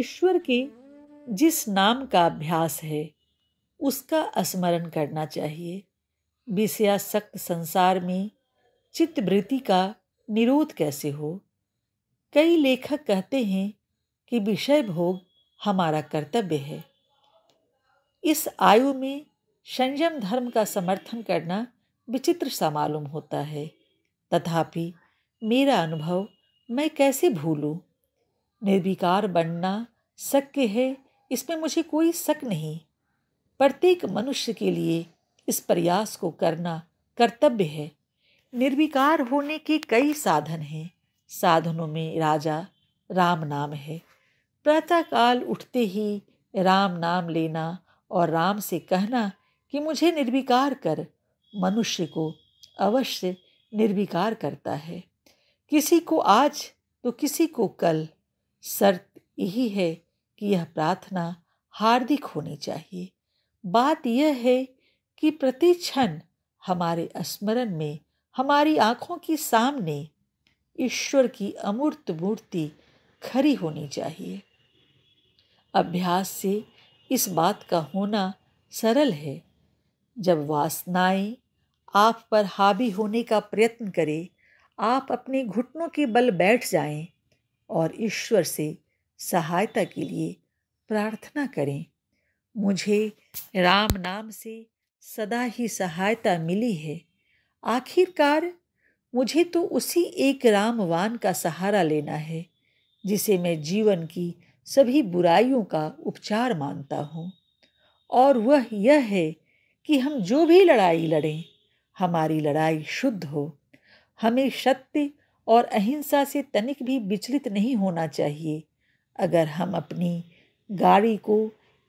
ईश्वर के जिस नाम का अभ्यास है उसका स्मरण करना चाहिए विषयासक्त संसार में चित्तवृत्ति का निरोध कैसे हो कई लेखक कहते हैं कि विषय भोग हमारा कर्तव्य है इस आयु में संयम धर्म का समर्थन करना विचित्र सा मालूम होता है तथापि मेरा अनुभव मैं कैसे भूलूं निर्विकार बनना शक्य है इसमें मुझे कोई शक नहीं प्रत्येक मनुष्य के लिए इस प्रयास को करना कर्तव्य है निर्विकार होने के कई साधन हैं साधनों में राजा राम नाम है प्रातःकाल उठते ही राम नाम लेना और राम से कहना कि मुझे निर्विकार कर मनुष्य को अवश्य निर्विकार करता है किसी को आज तो किसी को कल शर्त यही है कि यह प्रार्थना हार्दिक होनी चाहिए बात यह है कि प्रति क्षण हमारे स्मरण में हमारी आँखों के सामने ईश्वर की अमूर्त मूर्ति खड़ी होनी चाहिए अभ्यास से इस बात का होना सरल है जब वासनाएं आप पर हावी होने का प्रयत्न करें आप अपने घुटनों के बल बैठ जाएं और ईश्वर से सहायता के लिए प्रार्थना करें मुझे राम नाम से सदा ही सहायता मिली है आखिरकार मुझे तो उसी एक रामवान का सहारा लेना है जिसे मैं जीवन की सभी बुराइयों का उपचार मानता हूँ और वह यह है कि हम जो भी लड़ाई लड़ें हमारी लड़ाई शुद्ध हो हमें सत्य और अहिंसा से तनिक भी विचलित नहीं होना चाहिए अगर हम अपनी गाड़ी को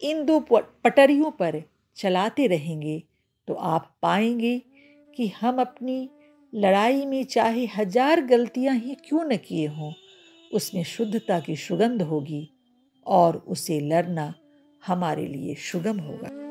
इन दो पटरियों पर चलाते रहेंगे तो आप पाएंगे कि हम अपनी लड़ाई में चाहे हजार गलतियां ही क्यों न किए हों उसमें शुद्धता की सुगंध होगी और उसे लड़ना हमारे लिए सुगम होगा